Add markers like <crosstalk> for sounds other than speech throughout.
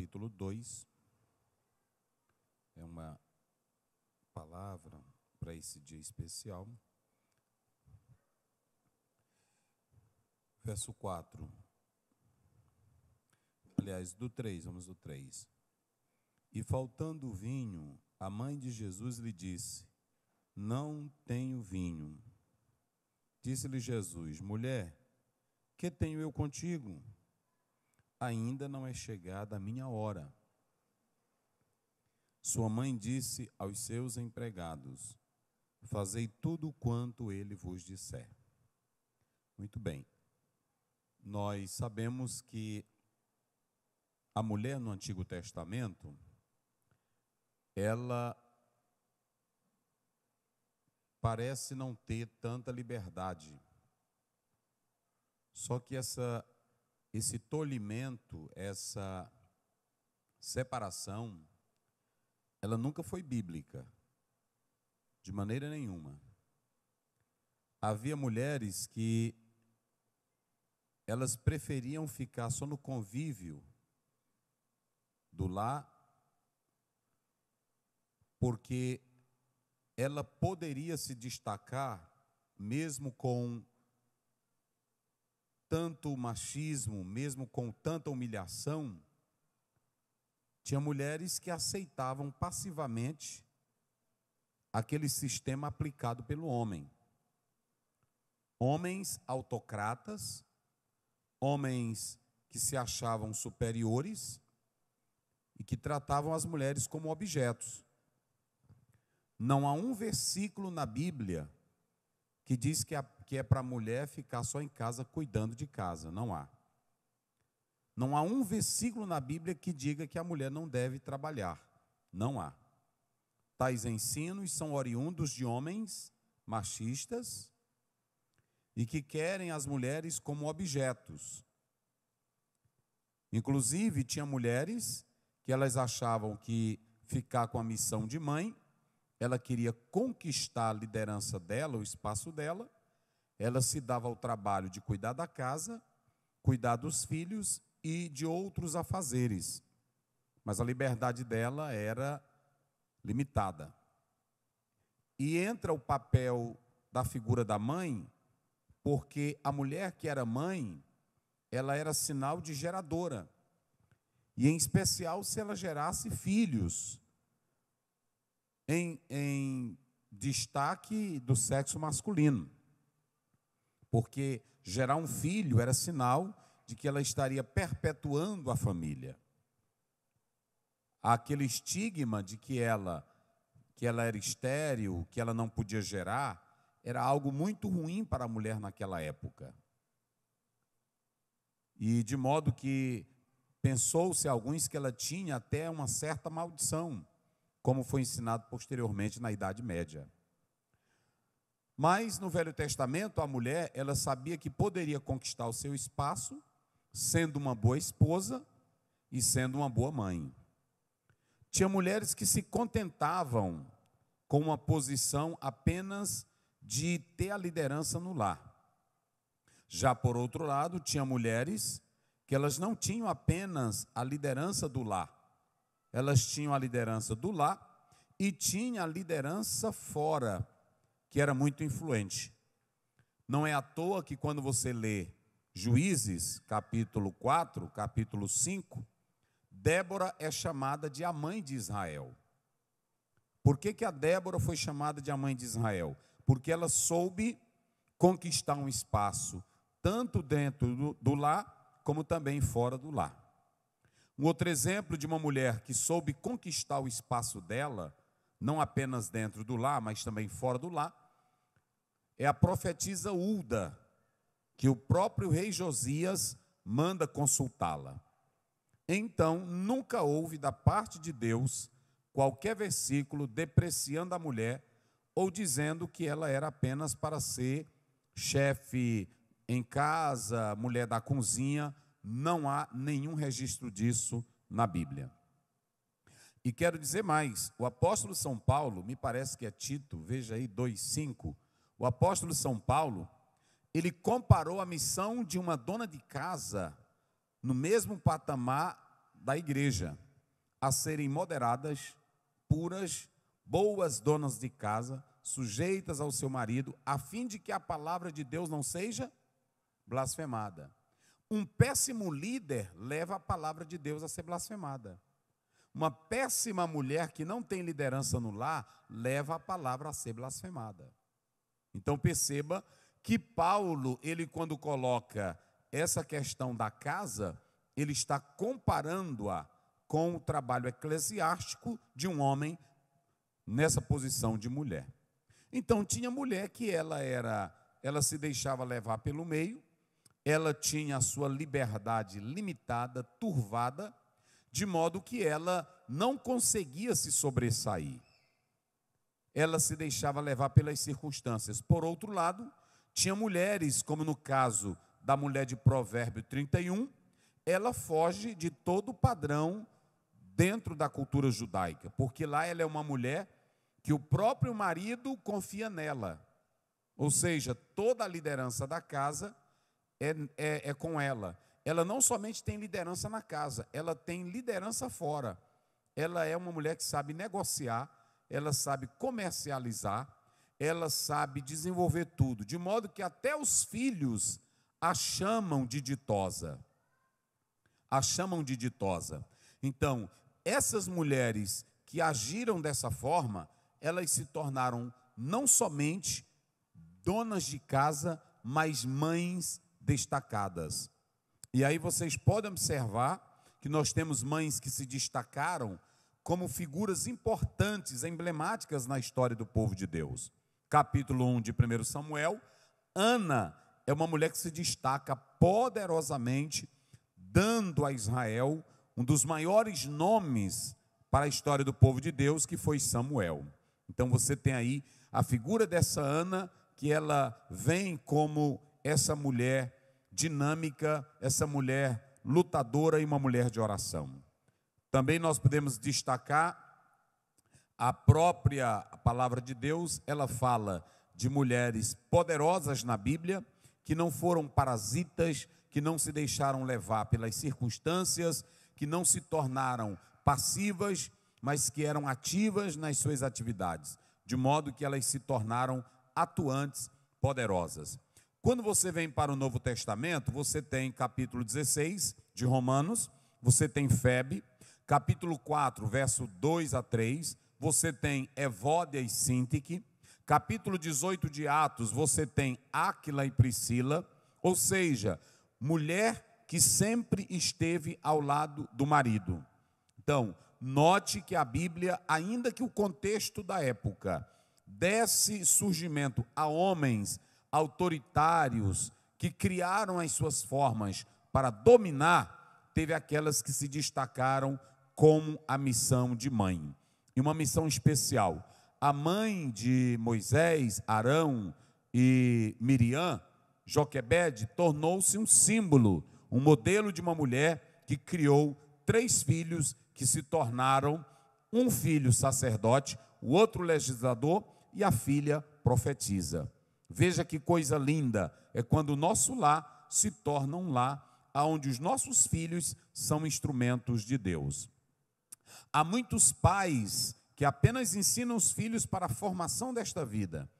capítulo 2. É uma palavra para esse dia especial. Verso 4. Aliás, do 3, vamos do 3. E faltando o vinho, a mãe de Jesus lhe disse: Não tenho vinho. Disse-lhe Jesus: Mulher, que tenho eu contigo? ainda não é chegada a minha hora. Sua mãe disse aos seus empregados: Fazei tudo quanto ele vos disser. Muito bem. Nós sabemos que a mulher no Antigo Testamento, ela parece não ter tanta liberdade. Só que essa esse tolimento, essa separação, ela nunca foi bíblica, de maneira nenhuma. Havia mulheres que elas preferiam ficar só no convívio do lar, porque ela poderia se destacar mesmo com tanto machismo, mesmo com tanta humilhação, tinha mulheres que aceitavam passivamente aquele sistema aplicado pelo homem. Homens autocratas, homens que se achavam superiores e que tratavam as mulheres como objetos. Não há um versículo na Bíblia que diz que, que é para a mulher ficar só em casa cuidando de casa. Não há. Não há um versículo na Bíblia que diga que a mulher não deve trabalhar. Não há. Tais ensinos são oriundos de homens machistas e que querem as mulheres como objetos. Inclusive, tinha mulheres que elas achavam que ficar com a missão de mãe ela queria conquistar a liderança dela, o espaço dela, ela se dava ao trabalho de cuidar da casa, cuidar dos filhos e de outros afazeres. Mas a liberdade dela era limitada. E entra o papel da figura da mãe, porque a mulher que era mãe, ela era sinal de geradora. E em especial se ela gerasse filhos em, em destaque do sexo masculino, porque gerar um filho era sinal de que ela estaria perpetuando a família. aquele estigma de que ela que ela era estéril, que ela não podia gerar, era algo muito ruim para a mulher naquela época. E de modo que pensou-se alguns que ela tinha até uma certa maldição, como foi ensinado posteriormente na Idade Média. Mas no Velho Testamento, a mulher, ela sabia que poderia conquistar o seu espaço sendo uma boa esposa e sendo uma boa mãe. Tinha mulheres que se contentavam com uma posição apenas de ter a liderança no lar. Já por outro lado, tinha mulheres que elas não tinham apenas a liderança do lar, elas tinham a liderança do lá e tinha a liderança fora, que era muito influente. Não é à toa que quando você lê Juízes, capítulo 4, capítulo 5, Débora é chamada de a mãe de Israel. Por que, que a Débora foi chamada de a mãe de Israel? Porque ela soube conquistar um espaço, tanto dentro do, do como também fora do lar. Um outro exemplo de uma mulher que soube conquistar o espaço dela, não apenas dentro do lar, mas também fora do lar, é a profetisa Ulda, que o próprio rei Josias manda consultá-la. Então, nunca houve da parte de Deus qualquer versículo depreciando a mulher ou dizendo que ela era apenas para ser chefe em casa, mulher da cozinha não há nenhum registro disso na Bíblia. E quero dizer mais, o apóstolo São Paulo, me parece que é Tito, veja aí 2:5, o apóstolo São Paulo, ele comparou a missão de uma dona de casa no mesmo patamar da igreja, a serem moderadas, puras, boas donas de casa, sujeitas ao seu marido, a fim de que a palavra de Deus não seja blasfemada. Um péssimo líder leva a palavra de Deus a ser blasfemada. Uma péssima mulher que não tem liderança no lar leva a palavra a ser blasfemada. Então perceba que Paulo, ele quando coloca essa questão da casa, ele está comparando-a com o trabalho eclesiástico de um homem nessa posição de mulher. Então tinha mulher que ela era, ela se deixava levar pelo meio, ela tinha a sua liberdade limitada, turvada, de modo que ela não conseguia se sobressair. Ela se deixava levar pelas circunstâncias. Por outro lado, tinha mulheres, como no caso da mulher de Provérbio 31, ela foge de todo o padrão dentro da cultura judaica, porque lá ela é uma mulher que o próprio marido confia nela. Ou seja, toda a liderança da casa é, é, é com ela. Ela não somente tem liderança na casa, ela tem liderança fora. Ela é uma mulher que sabe negociar, ela sabe comercializar, ela sabe desenvolver tudo, de modo que até os filhos a chamam de ditosa. A chamam de ditosa. Então, essas mulheres que agiram dessa forma, elas se tornaram não somente donas de casa, mas mães destacadas. E aí vocês podem observar que nós temos mães que se destacaram como figuras importantes, emblemáticas na história do povo de Deus. Capítulo 1 de 1 Samuel, Ana é uma mulher que se destaca poderosamente, dando a Israel um dos maiores nomes para a história do povo de Deus, que foi Samuel. Então você tem aí a figura dessa Ana, que ela vem como essa mulher dinâmica, essa mulher lutadora e uma mulher de oração. Também nós podemos destacar a própria palavra de Deus, ela fala de mulheres poderosas na Bíblia, que não foram parasitas, que não se deixaram levar pelas circunstâncias, que não se tornaram passivas, mas que eram ativas nas suas atividades, de modo que elas se tornaram atuantes, poderosas. Quando você vem para o Novo Testamento, você tem capítulo 16 de Romanos, você tem Febe, capítulo 4, verso 2 a 3, você tem Evódia e Sintique, capítulo 18 de Atos, você tem Áquila e Priscila, ou seja, mulher que sempre esteve ao lado do marido. Então, note que a Bíblia, ainda que o contexto da época desse surgimento a homens autoritários que criaram as suas formas para dominar, teve aquelas que se destacaram como a missão de mãe. E uma missão especial. A mãe de Moisés, Arão e Miriam, Joquebed, tornou-se um símbolo, um modelo de uma mulher que criou três filhos que se tornaram um filho sacerdote, o outro legislador e a filha profetiza. Veja que coisa linda é quando o nosso lar se torna um lar onde os nossos filhos são instrumentos de Deus. Há muitos pais que apenas ensinam os filhos para a formação desta vida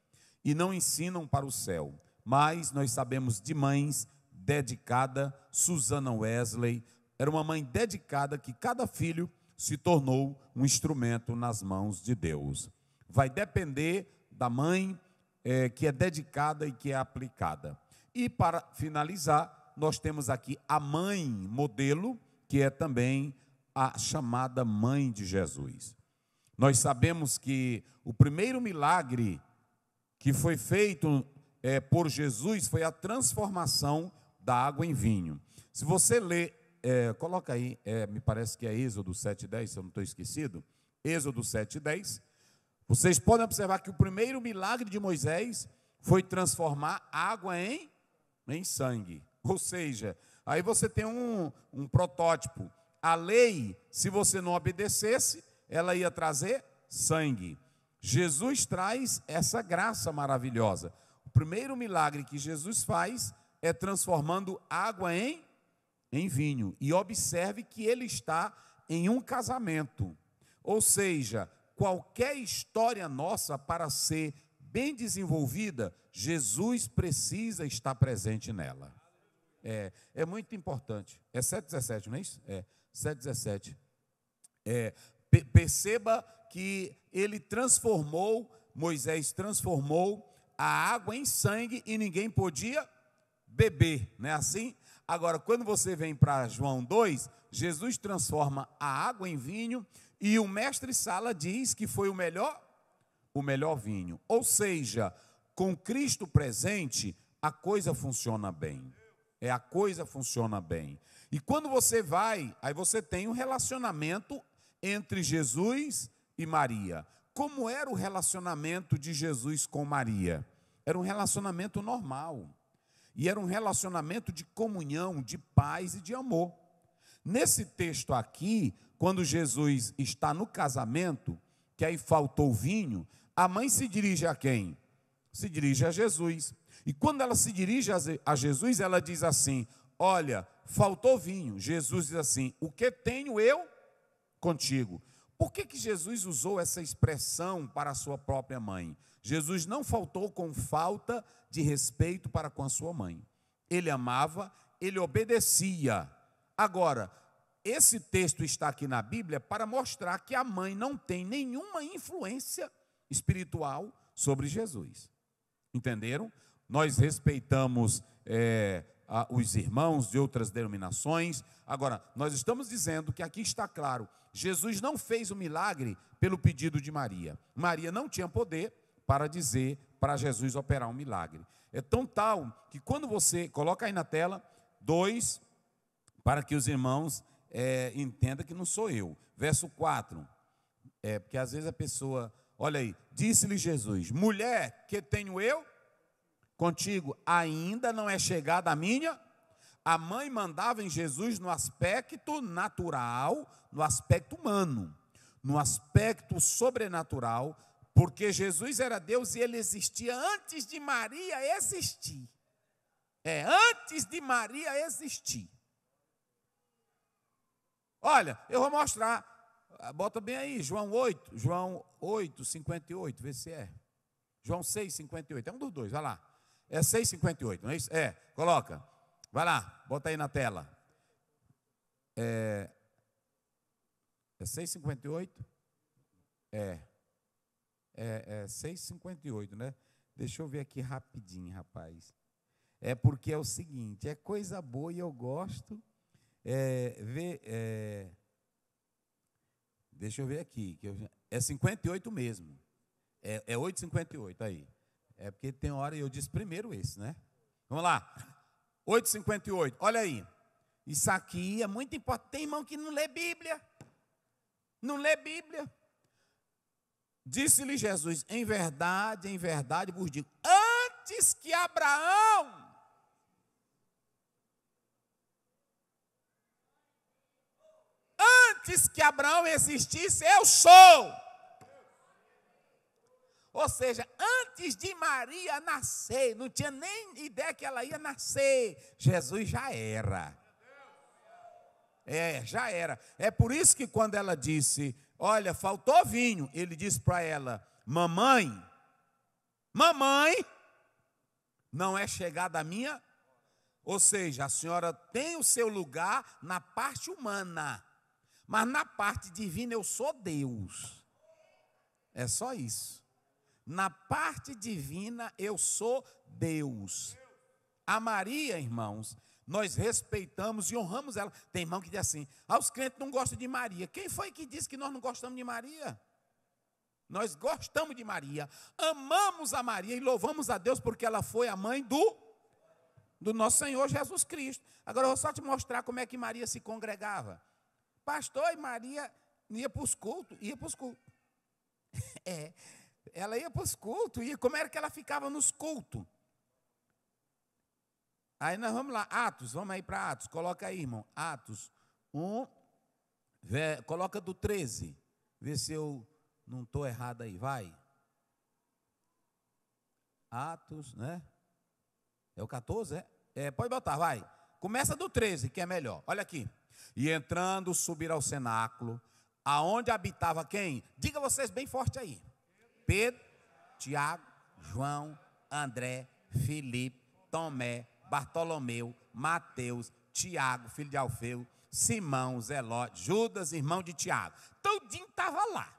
e não ensinam para o céu. Mas nós sabemos de mães dedicada, Susana Wesley, era uma mãe dedicada que cada filho se tornou um instrumento nas mãos de Deus. Vai depender da mãe, é, que é dedicada e que é aplicada. E para finalizar, nós temos aqui a mãe modelo, que é também a chamada mãe de Jesus. Nós sabemos que o primeiro milagre que foi feito é, por Jesus foi a transformação da água em vinho. Se você ler, é, coloca aí, é, me parece que é Êxodo 7,10, se eu não estou esquecido, Êxodo 7,10, vocês podem observar que o primeiro milagre de Moisés foi transformar água em, em sangue. Ou seja, aí você tem um, um protótipo. A lei, se você não obedecesse, ela ia trazer sangue. Jesus traz essa graça maravilhosa. O primeiro milagre que Jesus faz é transformando água em, em vinho. E observe que ele está em um casamento. Ou seja, qualquer história nossa para ser bem desenvolvida, Jesus precisa estar presente nela. É, é muito importante. É 7,17, não é isso? É, 7,17. É, perceba que ele transformou, Moisés transformou a água em sangue e ninguém podia beber, não é assim? Agora, quando você vem para João 2, Jesus transforma a água em vinho e o mestre Sala diz que foi o melhor, o melhor vinho. Ou seja, com Cristo presente, a coisa funciona bem. É a coisa funciona bem. E quando você vai, aí você tem um relacionamento entre Jesus e Maria. Como era o relacionamento de Jesus com Maria? Era um relacionamento normal. E era um relacionamento de comunhão, de paz e de amor. Nesse texto aqui, quando Jesus está no casamento, que aí faltou vinho, a mãe se dirige a quem? Se dirige a Jesus. E quando ela se dirige a Jesus, ela diz assim: Olha, faltou vinho. Jesus diz assim: O que tenho eu contigo? Por que, que Jesus usou essa expressão para a sua própria mãe? Jesus não faltou com falta de respeito para com a sua mãe. Ele amava, ele obedecia. Agora, esse texto está aqui na Bíblia para mostrar que a mãe não tem nenhuma influência espiritual sobre Jesus. Entenderam? Nós respeitamos é, a, os irmãos de outras denominações. Agora, nós estamos dizendo que aqui está claro: Jesus não fez o milagre pelo pedido de Maria. Maria não tinha poder para dizer para Jesus operar um milagre. É tão tal que quando você coloca aí na tela, dois, para que os irmãos é, entenda que não sou eu. Verso 4. É, porque às vezes a pessoa, olha aí, disse-lhe Jesus: mulher, que tenho eu contigo, ainda não é chegada a minha. A mãe mandava em Jesus no aspecto natural, no aspecto humano, no aspecto sobrenatural, porque Jesus era Deus e ele existia antes de Maria existir. É, antes de Maria existir. Olha, eu vou mostrar. Ah, bota bem aí, João 8, João 8, 58, vê se é. João 6, 58. É um dos dois, vai lá. É 6, 58, não é isso? É, coloca. Vai lá, bota aí na tela. É, é 6,58? É. É, é 6,58, né? Deixa eu ver aqui rapidinho, rapaz. É porque é o seguinte: é coisa boa e eu gosto é, vê, é, deixa eu ver aqui. Que eu, é 58 mesmo. É, é 8,58 aí. É porque tem hora eu disse primeiro esse, né? Vamos lá. 8,58. Olha aí. Isso aqui é muito importante. Tem irmão que não lê Bíblia. Não lê Bíblia. Disse-lhe Jesus: Em verdade, em verdade vos digo, antes que Abraão antes que Abraão existisse, eu sou. Ou seja, antes de Maria nascer, não tinha nem ideia que ela ia nascer, Jesus já era. É, já era. É por isso que quando ela disse, olha, faltou vinho, ele disse para ela, mamãe, mamãe, não é chegada a minha. Ou seja, a senhora tem o seu lugar na parte humana mas na parte divina eu sou Deus. É só isso. Na parte divina eu sou Deus. A Maria, irmãos, nós respeitamos e honramos ela. Tem irmão que diz assim: ah, os crentes não gostam de Maria. Quem foi que disse que nós não gostamos de Maria? Nós gostamos de Maria, amamos a Maria e louvamos a Deus porque ela foi a mãe do, do nosso Senhor Jesus Cristo. Agora eu vou só te mostrar como é que Maria se congregava. Pastor e Maria ia para os cultos, ia para os cultos. <laughs> É, ela ia para os cultos, ia. Como era que ela ficava nos cultos? Aí nós vamos lá, Atos, vamos aí para Atos, coloca aí, irmão. Atos 1, vé, coloca do 13, vê se eu não estou errado aí, vai. Atos, né? É o 14, é? é? Pode botar, vai. Começa do 13, que é melhor. Olha aqui. E entrando, subir ao cenáculo, aonde habitava quem? Diga vocês bem forte aí. Pedro, Tiago, João, André, Filipe, Tomé, Bartolomeu, Mateus, Tiago, filho de Alfeu, Simão, Zelote, Judas, irmão de Tiago. Tudinho estava lá.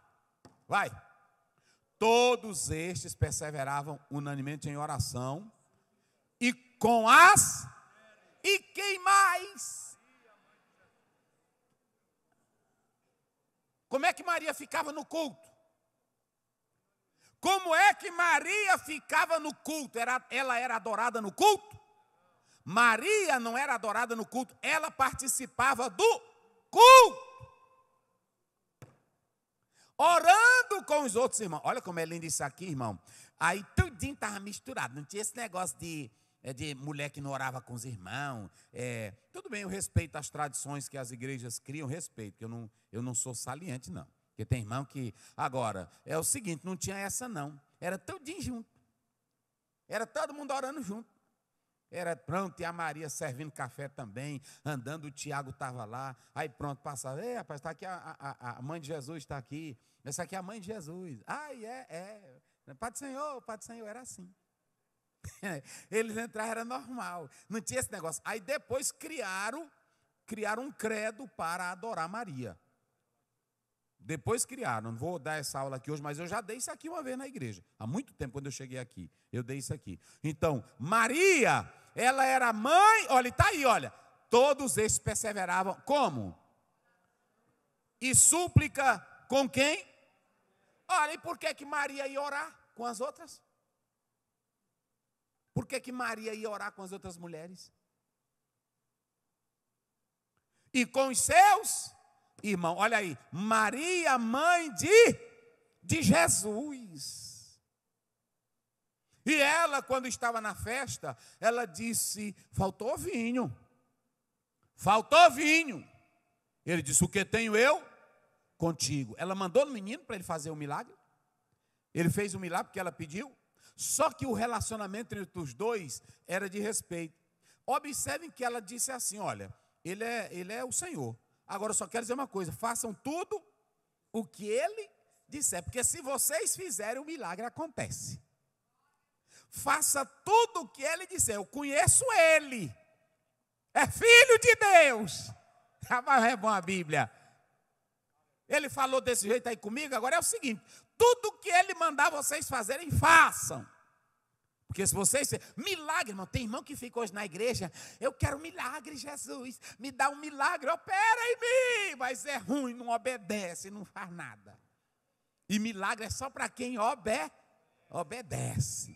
Vai. Todos estes perseveravam unanimemente em oração e com as. E quem mais? Como é que Maria ficava no culto? Como é que Maria ficava no culto? Era, ela era adorada no culto? Maria não era adorada no culto, ela participava do culto. Orando com os outros irmãos. Olha como é lindo isso aqui, irmão. Aí tudinho estava misturado. Não tinha esse negócio de é de mulher que não orava com os irmãos. É, tudo bem, eu respeito as tradições que as igrejas criam, respeito, que eu não, eu não sou saliente, não. Porque tem irmão que. Agora, é o seguinte, não tinha essa, não. Era dia junto. Era todo mundo orando junto. Era pronto, e a Maria servindo café também, andando, o Tiago estava lá, aí pronto, passava, ei rapaz, está aqui a, a, a, mãe de Jesus, está aqui, essa aqui é a mãe de Jesus, ai é, é, é, Padre Senhor, Padre Senhor, era assim. <laughs> Eles entraram, era normal. Não tinha esse negócio. Aí depois criaram, criaram um credo para adorar Maria. Depois criaram, não vou dar essa aula aqui hoje, mas eu já dei isso aqui uma vez na igreja. Há muito tempo, quando eu cheguei aqui, eu dei isso aqui. Então, Maria, ela era mãe, olha, está aí, olha. Todos esses perseveravam. Como? E súplica com quem? Olha, e por que, que Maria ia orar com as outras? Por que, que Maria ia orar com as outras mulheres? E com os seus irmãos. Olha aí, Maria, mãe de, de Jesus. E ela, quando estava na festa, ela disse: faltou vinho. Faltou vinho. Ele disse: O que tenho eu contigo? Ela mandou no menino para ele fazer o um milagre. Ele fez o um milagre porque ela pediu. Só que o relacionamento entre os dois era de respeito. Observem que ela disse assim: olha, ele é, ele é o Senhor. Agora, só quero dizer uma coisa: façam tudo o que ele disser, porque se vocês fizerem, o milagre acontece. Faça tudo o que ele disser. Eu conheço ele, é filho de Deus. Mas <laughs> é bom a Bíblia. Ele falou desse jeito aí comigo. Agora é o seguinte: tudo que ele mandar vocês fazerem, façam. Porque se vocês. Milagre, irmão. Tem irmão que fica hoje na igreja. Eu quero um milagre, Jesus. Me dá um milagre. Opera em mim. Mas é ruim, não obedece, não faz nada. E milagre é só para quem obedece.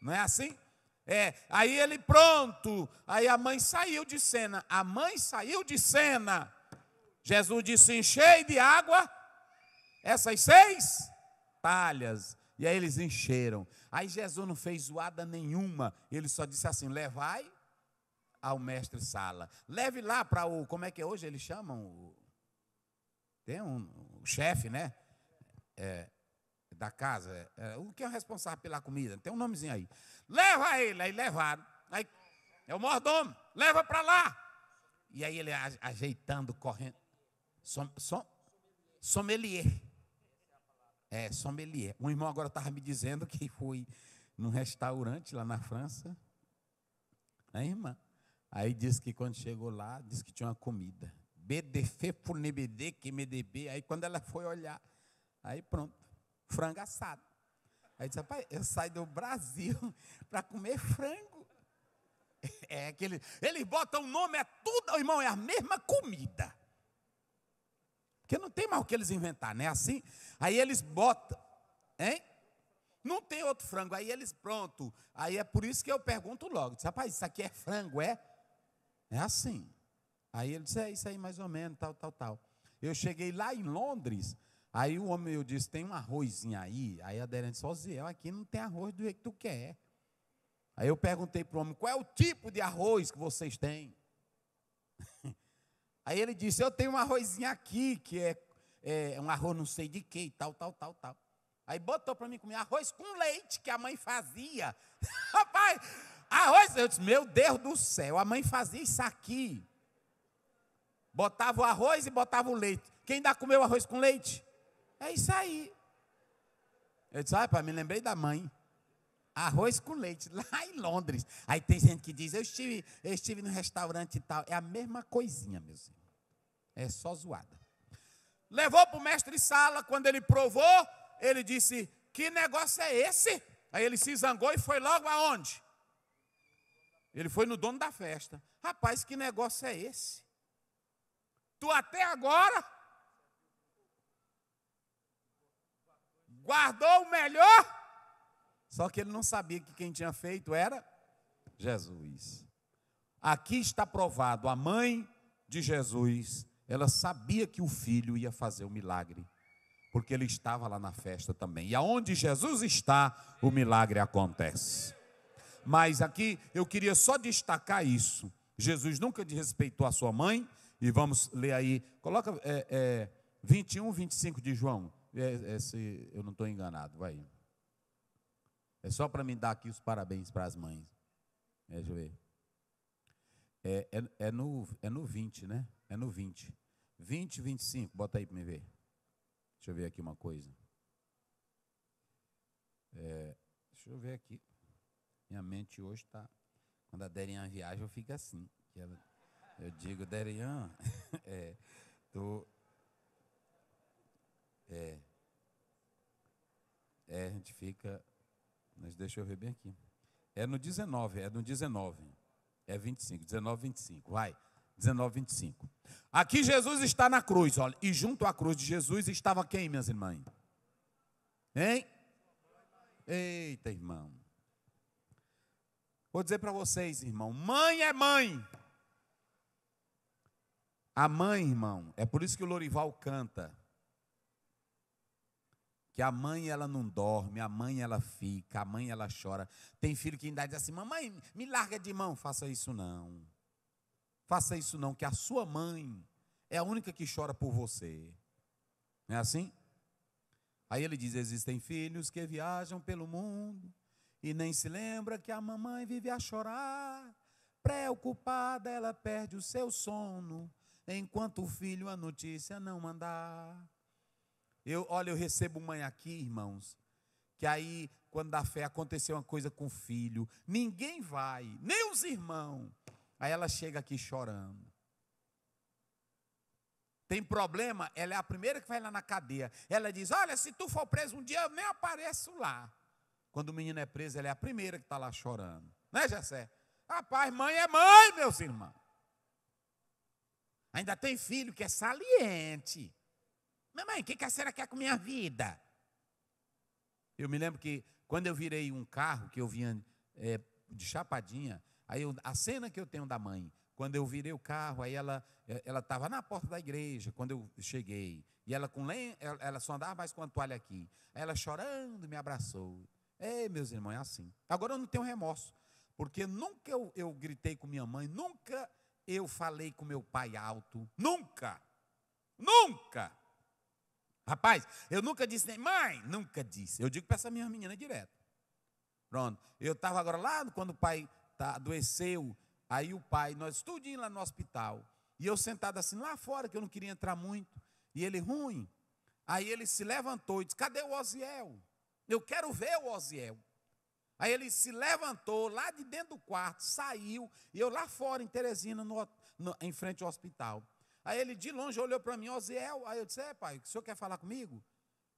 Não é assim? É, aí ele pronto. Aí a mãe saiu de cena. A mãe saiu de cena. Jesus disse: enchei de água essas seis batalhas. E aí eles encheram. Aí Jesus não fez zoada nenhuma. Ele só disse assim: levai ao mestre Sala. Leve lá para o. Como é que é hoje? Eles chamam. O, tem um. O chefe, né? É, da casa. É, o que é o responsável pela comida? Tem um nomezinho aí. Leva ele. Aí levaram. Aí, é o mordomo. Leva para lá. E aí ele ajeitando, correndo. Som, som, sommelier. É, sommelier. Um irmão agora estava me dizendo que foi num restaurante lá na França. Né, irmã? Aí disse que quando chegou lá, disse que tinha uma comida. BDF por NBD, que MDB. Aí quando ela foi olhar, aí pronto, frango assado. Aí disse, rapaz, eu saio do Brasil <laughs> para comer frango. <laughs> É aquele, eles botam o nome, é tudo, irmão, é a mesma comida. Porque não tem mais o que eles inventar, né? Assim, aí eles botam, hein? Não tem outro frango. Aí eles, pronto. Aí é por isso que eu pergunto logo. rapaz, isso aqui é frango, é? É assim. Aí ele disse, é isso aí mais ou menos, tal, tal, tal. Eu cheguei lá em Londres, aí o homem, eu disse, tem um arrozinho aí. Aí a Derente disse, aqui não tem arroz do jeito que tu quer. Aí eu perguntei para o homem, qual é o tipo de arroz que vocês têm? <laughs> Aí ele disse: Eu tenho um arrozinho aqui, que é, é um arroz não sei de que e tal, tal, tal, tal. Aí botou para mim comer arroz com leite, que a mãe fazia. <laughs> Rapaz, arroz. Eu disse: Meu Deus do céu, a mãe fazia isso aqui. Botava o arroz e botava o leite. Quem ainda comeu arroz com leite? É isso aí. Eu disse: Ah, pai, me lembrei da mãe arroz com leite, <laughs> lá em Londres. Aí tem gente que diz, eu estive, eu estive no restaurante e tal. É a mesma coisinha, meus irmãos. É só zoada. Levou para o mestre sala, quando ele provou, ele disse, que negócio é esse? Aí ele se zangou e foi logo aonde? Ele foi no dono da festa. Rapaz, que negócio é esse? Tu até agora guardou o melhor só que ele não sabia que quem tinha feito era Jesus. Aqui está provado: a mãe de Jesus, ela sabia que o filho ia fazer o milagre, porque ele estava lá na festa também. E aonde Jesus está, o milagre acontece. Mas aqui eu queria só destacar isso. Jesus nunca desrespeitou a sua mãe, e vamos ler aí, coloca é, é, 21, 25 de João, é, é, se eu não estou enganado, vai. É só para me dar aqui os parabéns para as mães. É, eu É, é, é, no, é no 20, né? É no 20. 20, 25, bota aí para me ver. Deixa eu ver aqui uma coisa. É, deixa eu ver aqui. Minha mente hoje está. Quando a Derian viaja, eu fico assim. Ela, eu digo, Derian, <laughs> é, tô, é, é, a gente fica mas deixa eu ver bem aqui. É no 19, é no 19. É 25, 19, 25. Vai. 19, 25. Aqui Jesus está na cruz, olha. E junto à cruz de Jesus estava quem, minhas irmãs? Hein? Eita, irmão. Vou dizer para vocês, irmão. Mãe é mãe. A mãe, irmão. É por isso que o Lorival canta que a mãe ela não dorme, a mãe ela fica, a mãe ela chora. Tem filho que ainda diz assim: "Mamãe, me larga de mão". Faça isso não. Faça isso não, que a sua mãe é a única que chora por você. Não é assim? Aí ele diz: "Existem filhos que viajam pelo mundo e nem se lembra que a mamãe vive a chorar. Preocupada, ela perde o seu sono, enquanto o filho a notícia não mandar. Eu, olha, eu recebo mãe aqui, irmãos, que aí, quando dá fé, aconteceu uma coisa com o filho, ninguém vai, nem os irmãos. Aí ela chega aqui chorando. Tem problema, ela é a primeira que vai lá na cadeia. Ela diz: Olha, se tu for preso um dia, eu nem apareço lá. Quando o menino é preso, ela é a primeira que está lá chorando. Né, Jessé? Rapaz, mãe é mãe, meus irmãos. Ainda tem filho que é saliente. Mamãe, o que, que a senhora quer com minha vida? Eu me lembro que quando eu virei um carro que eu vinha é, de chapadinha, aí eu, a cena que eu tenho da mãe, quando eu virei o carro, aí ela é, ela estava na porta da igreja quando eu cheguei, e ela com len, ela, é, ela só andava mais com a toalha aqui. Aí ela chorando me abraçou. Ei, meus irmãos, é assim. Agora eu não tenho remorso, porque nunca eu, eu gritei com minha mãe, nunca eu falei com meu pai alto, nunca. Nunca. Rapaz, eu nunca disse nem mãe, nunca disse. Eu digo para essa minha menina direto. Pronto. Eu estava agora lá quando o pai tá, adoeceu. Aí o pai, nós estudinho lá no hospital. E eu sentado assim lá fora, que eu não queria entrar muito. E ele ruim. Aí ele se levantou e disse: Cadê o Osiel? Eu quero ver o Osiel. Aí ele se levantou lá de dentro do quarto, saiu, e eu lá fora em Teresina, no, no, em frente ao hospital. Aí ele de longe olhou para mim, Oziel. Aí eu disse: É, pai, o senhor quer falar comigo?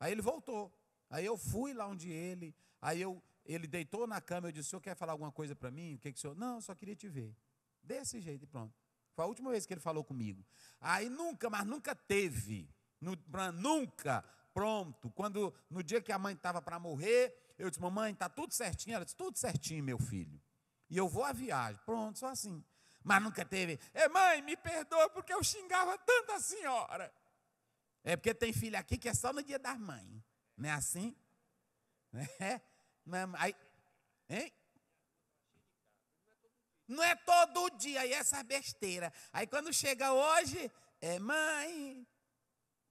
Aí ele voltou. Aí eu fui lá onde ele. Aí eu, ele deitou na cama. Eu disse: O senhor quer falar alguma coisa para mim? O que, que o senhor. Não, só queria te ver. Desse jeito e pronto. Foi a última vez que ele falou comigo. Aí nunca, mas nunca teve. Nunca. Pronto. Quando no dia que a mãe estava para morrer, eu disse: Mamãe, está tudo certinho? Ela disse: Tudo certinho, meu filho. E eu vou à viagem. Pronto, só assim mas nunca teve. É, mãe, me perdoa porque eu xingava tanto a senhora. É porque tem filho aqui que é só no dia das mães. Não é assim? <laughs> É? Não é, aí, hein? Não é todo dia, e é essa besteira. Aí quando chega hoje, é mãe,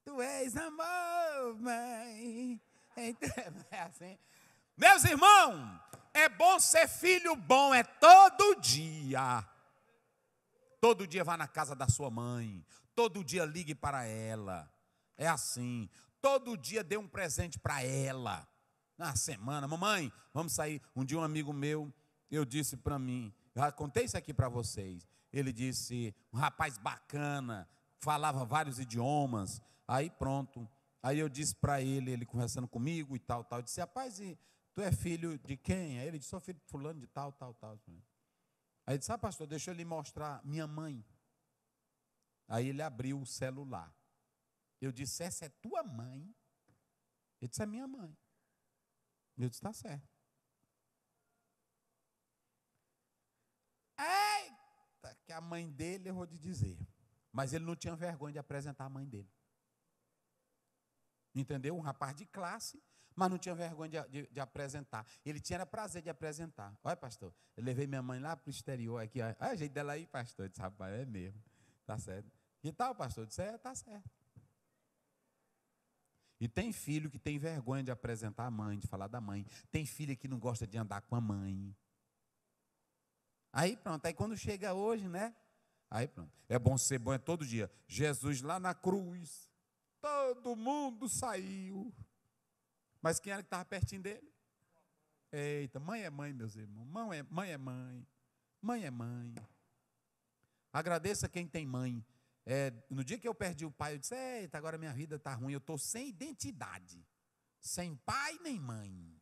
tu és amor, mãe. <laughs> Então, é assim. Meus irmãos, é bom ser filho bom, é todo dia. Todo dia vá na casa da sua mãe. Todo dia ligue para ela. É assim. Todo dia dê um presente para ela. Na semana, mamãe, vamos sair. Um dia um amigo meu, eu disse para mim, já contei isso aqui para vocês. Ele disse, um rapaz bacana, falava vários idiomas. Aí pronto. Aí eu disse para ele, ele conversando comigo e tal, tal. Eu disse, rapaz, e tu é filho de quem? Aí ele disse, sou filho de fulano de tal, tal, tal. Aí ele disse: Ah, pastor, deixa eu lhe mostrar minha mãe. Aí ele abriu o celular. Eu disse: Essa é tua mãe? Ele disse: É minha mãe. Eu disse: Está certo. Eita, que a mãe dele, eu vou te dizer. Mas ele não tinha vergonha de apresentar a mãe dele. Entendeu? Um rapaz de classe mas não tinha vergonha de, de, de apresentar. Ele tinha prazer de apresentar. Olha, pastor, eu levei minha mãe lá para o exterior aqui. Olha, a gente dela aí, pastor. Eu disse, rapaz, é mesmo. Tá certo. E tal, pastor? Eu disse, é, tá certo. E tem filho que tem vergonha de apresentar a mãe, de falar da mãe. Tem filha que não gosta de andar com a mãe. Aí pronto, aí quando chega hoje, né? Aí pronto. É bom ser bom é todo dia. Jesus lá na cruz. Todo mundo saiu. Mas quem era que estava pertinho dele? Eita, mãe é mãe, meus irmãos. Mãe é mãe. É mãe. mãe é mãe. Agradeça quem tem mãe. É, no dia que eu perdi o pai, eu disse: Eita, agora minha vida está ruim. Eu estou sem identidade. Sem pai nem mãe.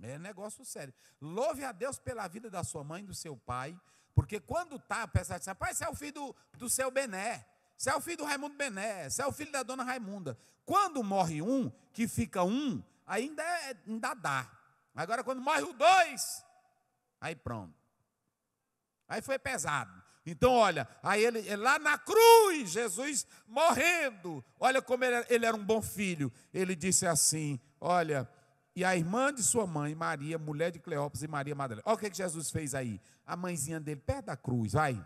É negócio sério. Louve a Deus pela vida da sua mãe e do seu pai. Porque quando está, apesar de Pai, você é o filho do, do seu Bené. Você é o filho do Raimundo Bené, você é o filho da dona Raimunda. Quando morre um, que fica um, ainda, é, ainda dá. Agora, quando morre o dois, aí pronto. Aí foi pesado. Então, olha, aí ele, é lá na cruz, Jesus morrendo. Olha como ele, ele era um bom filho. Ele disse assim: Olha, e a irmã de sua mãe, Maria, mulher de Cleópolis e Maria Madalena. Olha o que Jesus fez aí. A mãezinha dele, perto da cruz, vai,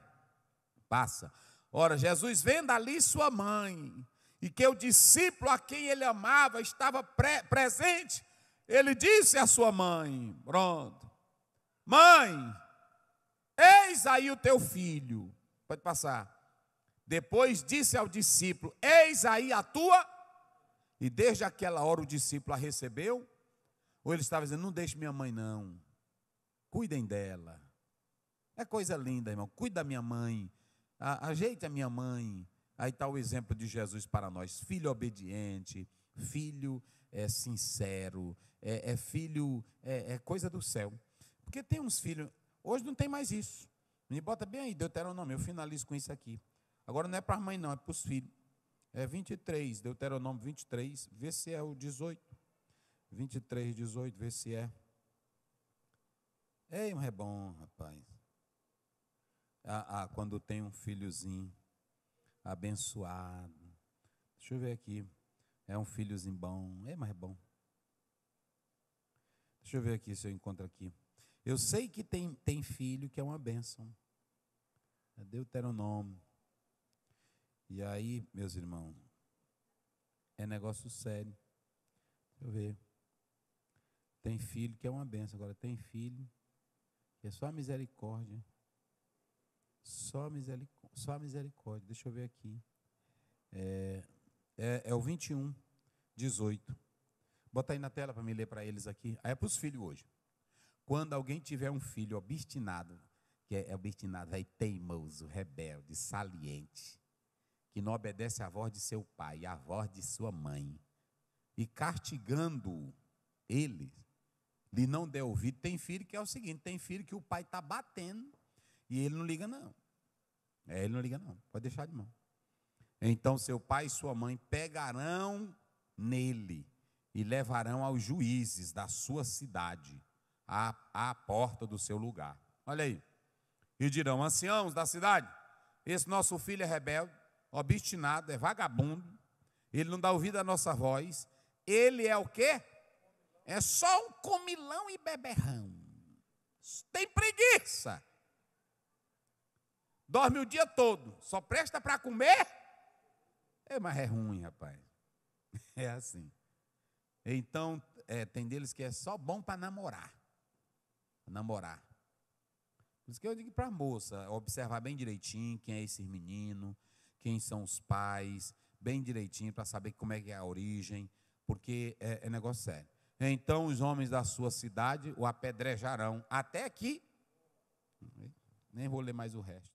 passa. Ora, Jesus, vendo ali sua mãe, e que o discípulo a quem ele amava estava pre presente, ele disse à sua mãe: Pronto, mãe, eis aí o teu filho. Pode passar. Depois disse ao discípulo: Eis aí a tua. E desde aquela hora o discípulo a recebeu. Ou ele estava dizendo: Não deixe minha mãe, não. Cuidem dela. É coisa linda, irmão. Cuida da minha mãe a, ajeita minha mãe. Aí está o exemplo de Jesus para nós: filho obediente, filho é, sincero, é, é filho, é, é, coisa do céu. Porque tem uns filhos, hoje não tem mais isso. Me bota bem aí, Deuteronômio, eu finalizo com isso aqui. Agora não é para a mãe, não, é para os filhos. É 23, Deuteronômio 23, vê se é o 18. 23, 18, vê se é. Ei, um rebom, rapaz a, ah, a, ah, quando tem um filhozinho abençoado. Deixa eu ver aqui. É um filhozinho bom. É mais bom. Deixa eu ver aqui se eu encontro aqui. Eu sei que tem, tem filho que é uma bênção. É Deuteronômio. E aí, meus irmãos, é negócio sério. Deixa eu ver. Tem filho que é uma benção. Agora, tem filho que é só misericórdia. Só misericórdia. misericórdia. Deixa eu ver aqui. É, é, é o 21, 18. Bota aí na tela para me ler para eles aqui. Aí é para os filhos hoje. Quando alguém tiver um filho obstinado, que é, é obstinado, é teimoso, rebelde, saliente, que não obedece à voz de seu pai, à voz de sua mãe, e castigando ele, lhe não der ouvido, tem filho que é o seguinte: tem filho que o pai está batendo e ele não liga, não. É, ele não liga, não. Pode deixar de mão. Então seu pai e sua mãe pegarão nele e levarão aos juízes da sua cidade, à, à porta do seu lugar. Olha aí. E dirão: anciãos da cidade, esse nosso filho é rebelde, obstinado, é vagabundo, ele não dá ouvido à nossa voz, ele é o quê? É só um comilão e beberrão. Tem preguiça Dorme o dia todo, só presta para comer. É, mas é ruim, rapaz. <laughs> É assim. Então, é, tem deles que é só bom para namorar. Namorar. Por isso que eu digo para a moça, observar bem direitinho quem é esse menino, quem são os pais, bem direitinho para saber como é que é a origem, porque é, é negócio sério. Então os homens da sua cidade o apedrejarão até aqui nem vou ler mais o resto.